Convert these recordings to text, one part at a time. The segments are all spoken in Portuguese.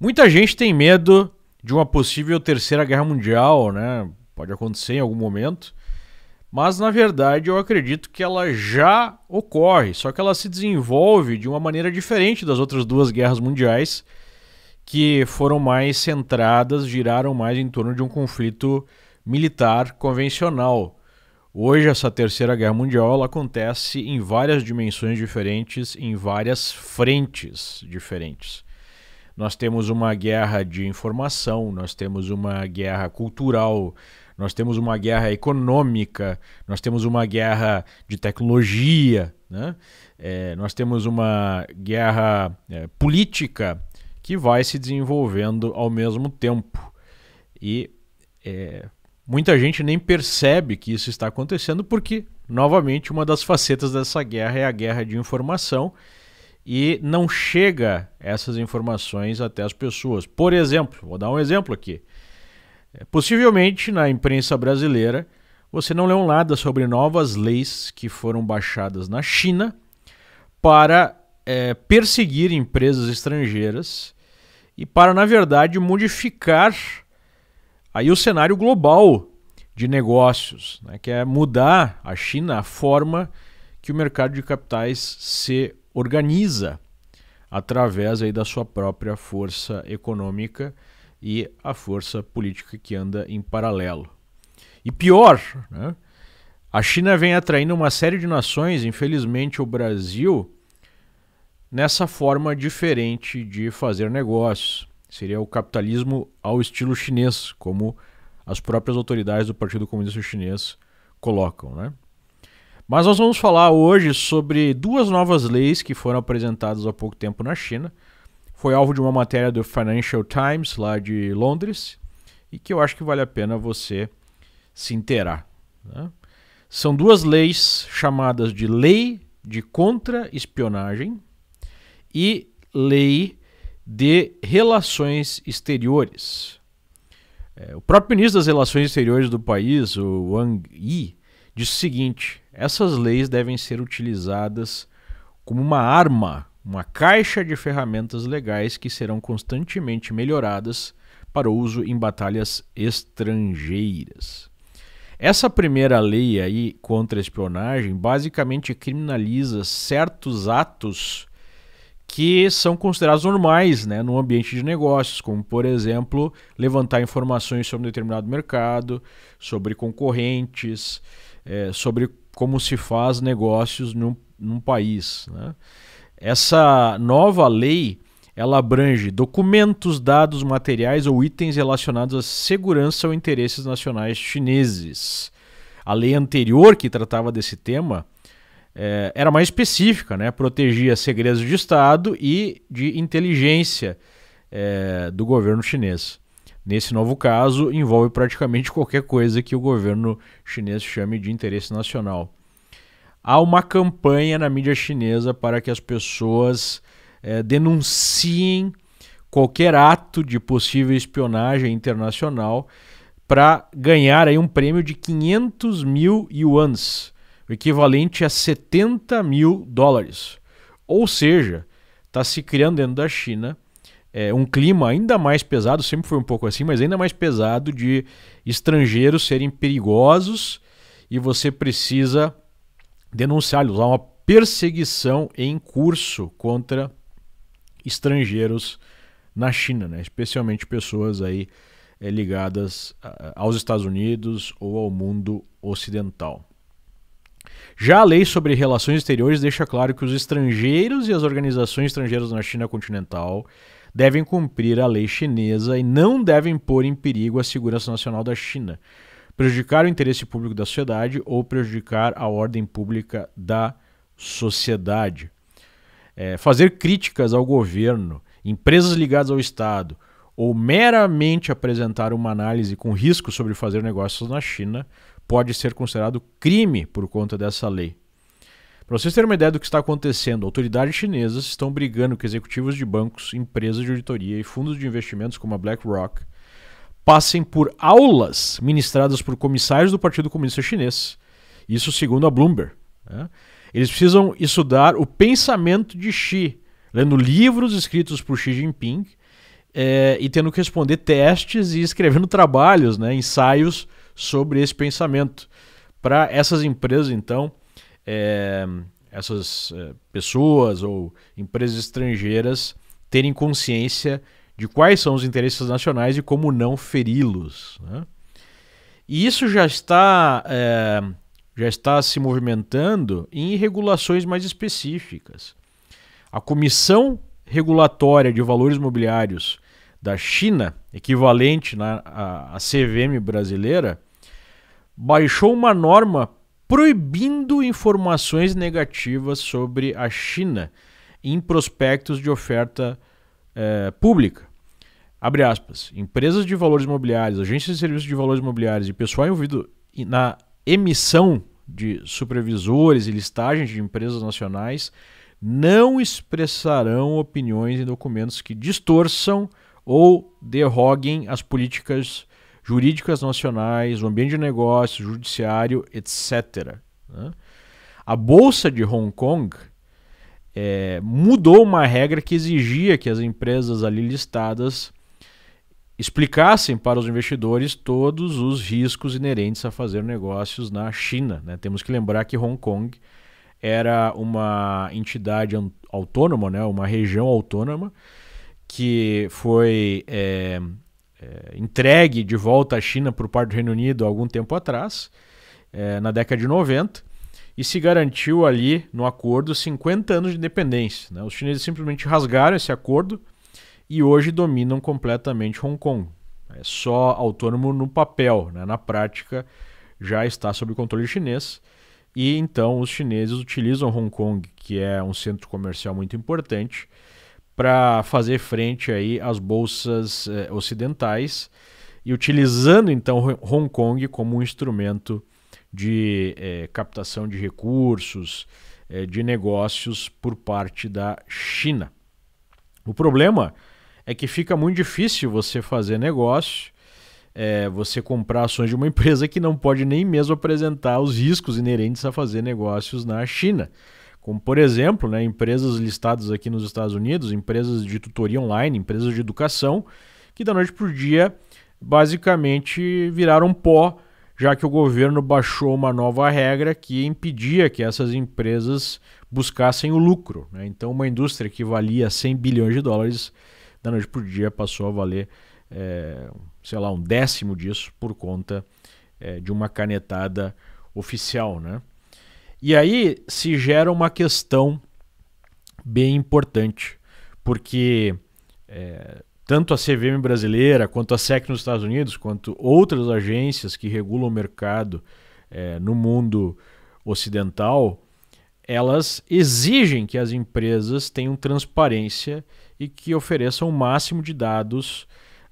Muita gente tem medo de uma possível terceira guerra mundial, né? Pode acontecer em algum momento. Mas na verdade eu acredito que ela já ocorre, só que ela se desenvolve de uma maneira diferente das outras duas guerras mundiais, que foram mais centradas, giraram mais em torno de um conflito militar convencional. Hoje essa terceira guerra mundial acontece em várias dimensões diferentes, em várias frentes diferentes nós temos uma guerra de informação, nós temos uma guerra cultural, nós temos uma guerra econômica, nós temos uma guerra de tecnologia, né? É, nós temos uma guerra é, política que vai se desenvolvendo ao mesmo tempo. E é, muita gente nem percebe que isso está acontecendo porque, novamente, uma das facetas dessa guerra é a guerra de informação e não chega essas informações até as pessoas. Por exemplo, vou dar um exemplo aqui. É, possivelmente na imprensa brasileira você não leu nada sobre novas leis que foram baixadas na China para é, perseguir empresas estrangeiras e para, na verdade, modificar aí o cenário global de negócios, né, que é mudar a China a forma que o mercado de capitais se organiza através aí da sua própria força econômica e a força política que anda em paralelo. E pior, né? a China vem atraindo uma série de nações, infelizmente o Brasil, nessa forma diferente de fazer negócios. Seria o capitalismo ao estilo chinês, como as próprias autoridades do Partido Comunista Chinês colocam, né? Mas nós vamos falar hoje sobre duas novas leis que foram apresentadas há pouco tempo na China. Foi alvo de uma matéria do Financial Times, lá de Londres, e que eu acho que vale a pena você se inteirar. Né? São duas leis chamadas de Lei de Contra-Espionagem e Lei de Relações Exteriores. É, o próprio ministro das Relações Exteriores do país, o Wang Yi, Diz o seguinte: essas leis devem ser utilizadas como uma arma, uma caixa de ferramentas legais que serão constantemente melhoradas para uso em batalhas estrangeiras. Essa primeira lei aí contra a espionagem basicamente criminaliza certos atos que são considerados normais né, no ambiente de negócios, como, por exemplo, levantar informações sobre um determinado mercado, sobre concorrentes, é, sobre como se faz negócios num, num país. Né? Essa nova lei ela abrange documentos, dados, materiais ou itens relacionados à segurança ou interesses nacionais chineses. A lei anterior que tratava desse tema é, era mais específica, né? protegia segredos de Estado e de inteligência é, do governo chinês. Nesse novo caso, envolve praticamente qualquer coisa que o governo chinês chame de interesse nacional. Há uma campanha na mídia chinesa para que as pessoas é, denunciem qualquer ato de possível espionagem internacional para ganhar aí um prêmio de 500 mil yuans, o equivalente a 70 mil dólares. Ou seja, está se criando dentro da China é, um clima ainda mais pesado, sempre foi um pouco assim, mas ainda mais pesado de estrangeiros serem perigosos e você precisa denunciá-los. Há uma perseguição em curso contra estrangeiros na China, né? especialmente pessoas aí é, ligadas aos Estados Unidos ou ao mundo ocidental. Já a lei sobre relações exteriores deixa claro que os estrangeiros e as organizações estrangeiras na China continental devem cumprir a lei chinesa e não devem pôr em perigo a segurança nacional da China, prejudicar o interesse público da sociedade ou prejudicar a ordem pública da sociedade. É, fazer críticas ao governo, empresas ligadas ao Estado ou meramente apresentar uma análise com risco sobre fazer negócios na China pode ser considerado crime por conta dessa lei. Para vocês terem uma ideia do que está acontecendo, autoridades chinesas estão brigando com executivos de bancos, empresas de auditoria e fundos de investimentos como a BlackRock passem por aulas ministradas por comissários do Partido Comunista Chinês. Isso segundo a Bloomberg. Né? Eles precisam estudar o pensamento de Xi, lendo livros escritos por Xi Jinping é, e tendo que responder testes e escrevendo trabalhos, né, ensaios sobre esse pensamento. Para essas empresas, então, é, essas é, pessoas ou empresas estrangeiras terem consciência de quais são os interesses nacionais e como não feri-los. Né? E isso já está, é, já está se movimentando em regulações mais específicas. A Comissão Regulatória de Valores Mobiliários da China, equivalente na, a CVM brasileira, baixou uma norma proibindo informações negativas sobre a China em prospectos de oferta eh, pública. Abre aspas. Empresas de valores imobiliários, agências de serviços de valores imobiliários e pessoal envolvido na emissão de supervisores e listagens de empresas nacionais não expressarão opiniões em documentos que distorçam ou derroguem as políticas jurídicas nacionais, o ambiente de negócios, judiciário, etc. Né? A Bolsa de Hong Kong é, mudou uma regra que exigia que as empresas ali listadas explicassem para os investidores todos os riscos inerentes a fazer negócios na China. Né? Temos que lembrar que Hong Kong era uma entidade autônoma, né? uma região autônoma que foi é, é, entregue de volta à China por parte do Reino Unido há algum tempo atrás, é, na década de 90, e se garantiu ali no acordo 50 anos de independência. Né? Os chineses simplesmente rasgaram esse acordo e hoje dominam completamente Hong Kong. É só autônomo no papel, né? na prática já está sob controle chinês. E então os chineses utilizam Hong Kong, que é um centro comercial muito importante, para fazer frente aí às bolsas eh, ocidentais e utilizando então Hong Kong como um instrumento de eh, captação de recursos, eh, de negócios por parte da China. O problema é que fica muito difícil você fazer negócio, eh, você comprar ações de uma empresa que não pode nem mesmo apresentar os riscos inerentes a fazer negócios na China como por exemplo, né, empresas listadas aqui nos Estados Unidos, empresas de tutoria online, empresas de educação, que da noite para o dia basicamente viraram pó, já que o governo baixou uma nova regra que impedia que essas empresas buscassem o lucro. Né? Então, uma indústria que valia 100 bilhões de dólares, da noite para o dia passou a valer, é, sei lá, um décimo disso por conta é, de uma canetada oficial, né? E aí se gera uma questão bem importante, porque é, tanto a CVM brasileira, quanto a SEC nos Estados Unidos, quanto outras agências que regulam o mercado é, no mundo ocidental, elas exigem que as empresas tenham transparência e que ofereçam o máximo de dados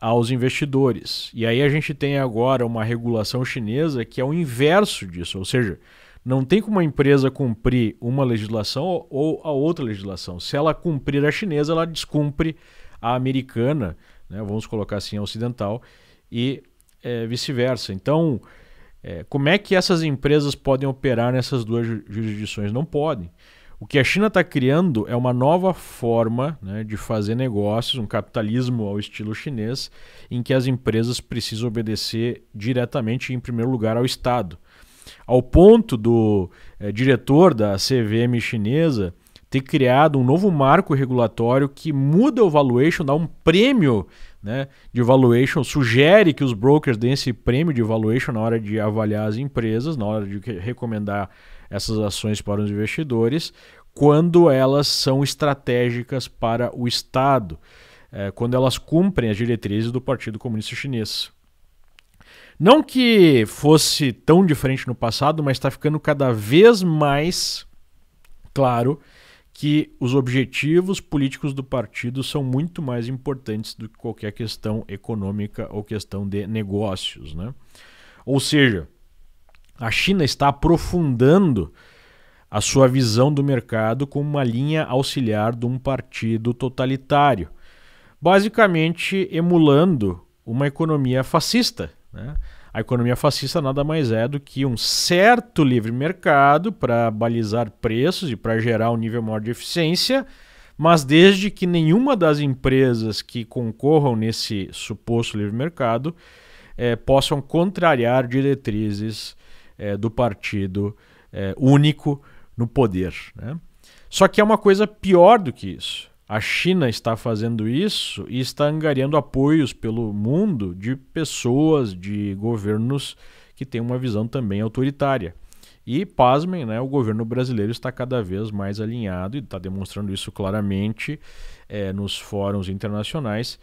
aos investidores. E aí a gente tem agora uma regulação chinesa que é o inverso disso, ou seja, não tem como uma empresa cumprir uma legislação ou a outra legislação. Se ela cumprir a chinesa, ela descumpre a americana, né? vamos colocar assim, a ocidental, e é, vice-versa. Então, é, como é que essas empresas podem operar nessas duas jurisdições? Não podem. O que a China está criando é uma nova forma né, de fazer negócios, um capitalismo ao estilo chinês, em que as empresas precisam obedecer diretamente, em primeiro lugar, ao Estado. Ao ponto do é, diretor da CVM chinesa ter criado um novo marco regulatório que muda o valuation, dá um prêmio né, de valuation, sugere que os brokers deem esse prêmio de valuation na hora de avaliar as empresas, na hora de recomendar essas ações para os investidores, quando elas são estratégicas para o Estado, é, quando elas cumprem as diretrizes do Partido Comunista Chinês. Não que fosse tão diferente no passado, mas está ficando cada vez mais claro que os objetivos políticos do partido são muito mais importantes do que qualquer questão econômica ou questão de negócios. Né? Ou seja, a China está aprofundando a sua visão do mercado como uma linha auxiliar de um partido totalitário, basicamente emulando uma economia fascista né? A economia fascista nada mais é do que um certo livre mercado para balizar preços e para gerar um nível maior de eficiência, mas desde que nenhuma das empresas que concorram nesse suposto livre mercado eh, possam contrariar diretrizes eh, do partido eh, único no poder. Né? Só que é uma coisa pior do que isso. A China está fazendo isso e está angariando apoios pelo mundo de pessoas, de governos que têm uma visão também autoritária. E, pasmem, né, o governo brasileiro está cada vez mais alinhado e está demonstrando isso claramente é, nos fóruns internacionais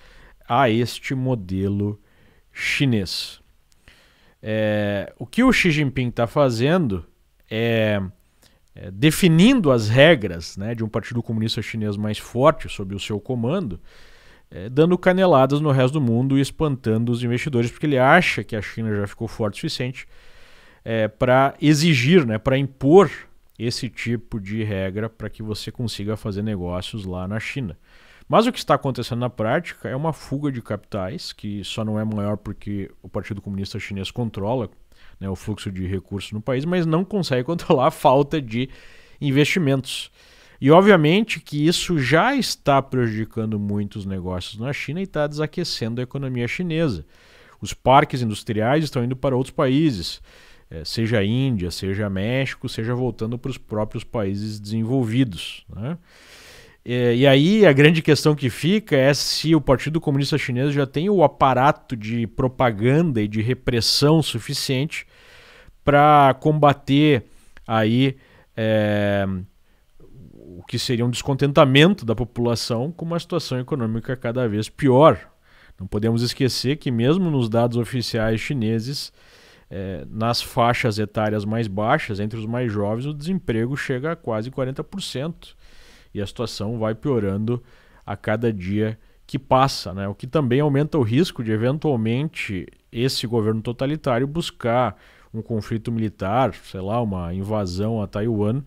a este modelo chinês. É, o que o Xi Jinping está fazendo é é, definindo as regras né, de um partido comunista chinês mais forte sob o seu comando, é, dando caneladas no resto do mundo e espantando os investidores, porque ele acha que a China já ficou forte o suficiente é, para exigir, né, para impor esse tipo de regra para que você consiga fazer negócios lá na China. Mas o que está acontecendo na prática é uma fuga de capitais, que só não é maior porque o Partido Comunista Chinês controla né, o fluxo de recursos no país, mas não consegue controlar a falta de investimentos. E obviamente que isso já está prejudicando muito os negócios na China e está desaquecendo a economia chinesa. Os parques industriais estão indo para outros países, é, seja Índia, seja México, seja voltando para os próprios países desenvolvidos. Né? E, é, e, aí a grande questão que fica é se o Partido Comunista Chinês já tem o aparato de propaganda e de repressão suficiente para combater aí é, o que seria um descontentamento da população com uma situação econômica cada vez pior. Não podemos esquecer que mesmo nos dados oficiais chineses, é, nas faixas etárias mais baixas, entre os mais jovens, o desemprego chega a quase 40% e a situação vai piorando a cada dia que passa, né? o que também aumenta o risco de eventualmente esse governo totalitário buscar um conflito militar, sei lá, uma invasão a Taiwan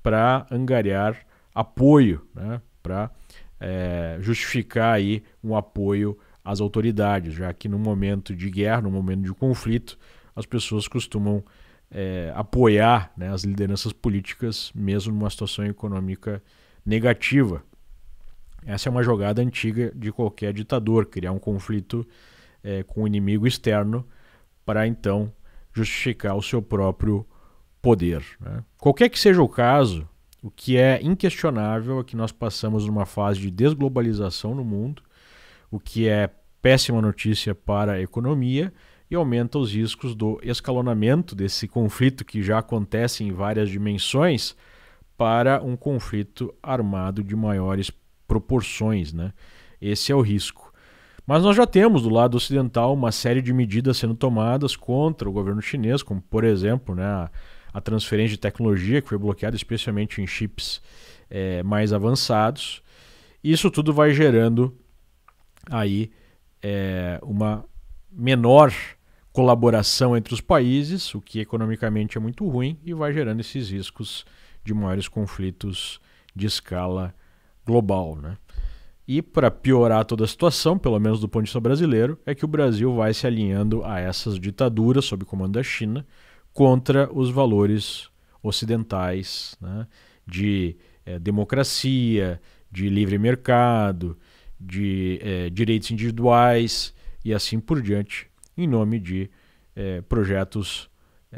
para angariar apoio, né? para é, eh, justificar aí um apoio às autoridades, já que no momento de guerra, no momento de conflito, as pessoas costumam é, apoiar né, as lideranças políticas, mesmo numa situação econômica negativa. Essa é uma jogada antiga de qualquer ditador, criar um conflito é, com o inimigo externo para então justificar o seu próprio poder. Né? Qualquer que seja o caso, o que é inquestionável é que nós passamos numa fase de desglobalização no mundo, o que é péssima notícia para a economia e aumenta os riscos do escalonamento desse conflito que já acontece em várias dimensões para um conflito armado de maiores proporções. Né? Esse é o risco. Mas nós já temos do lado ocidental uma série de medidas sendo tomadas contra o governo chinês, como por exemplo né, a, transferência de tecnologia que foi bloqueada, especialmente em chips é, mais avançados. Isso tudo vai gerando aí é, uma menor colaboração entre os países, o que economicamente é muito ruim e vai gerando esses riscos de maiores conflitos de escala global. Né? E para piorar toda a situação, pelo menos do ponto de vista brasileiro, é que o Brasil vai se alinhando a essas ditaduras sob comando da China contra os valores ocidentais né? de é, democracia, de livre mercado, de é, direitos individuais e assim por diante, em nome de é, projetos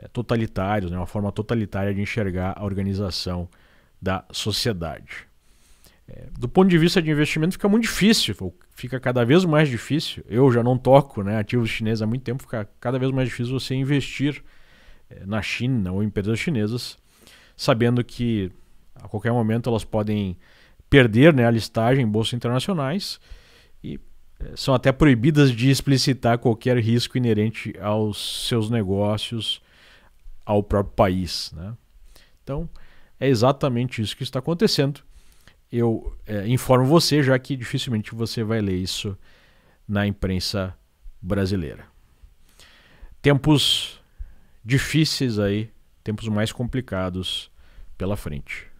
é, totalitários, né? uma forma totalitária de enxergar a organização da sociedade. É, do ponto de vista de investimento, fica muito difícil, fica cada vez mais difícil. Eu já não toco né, ativos chineses há muito tempo, fica cada vez mais difícil você investir é, na China ou em empresas chinesas, sabendo que a qualquer momento elas podem perder né, a listagem em bolsas internacionais e são até proibidas de explicitar qualquer risco inerente aos seus negócios ao próprio país. Né? Então, é exatamente isso que está acontecendo. Eu é, informo você, já que dificilmente você vai ler isso na imprensa brasileira. Tempos difíceis aí, tempos mais complicados pela frente.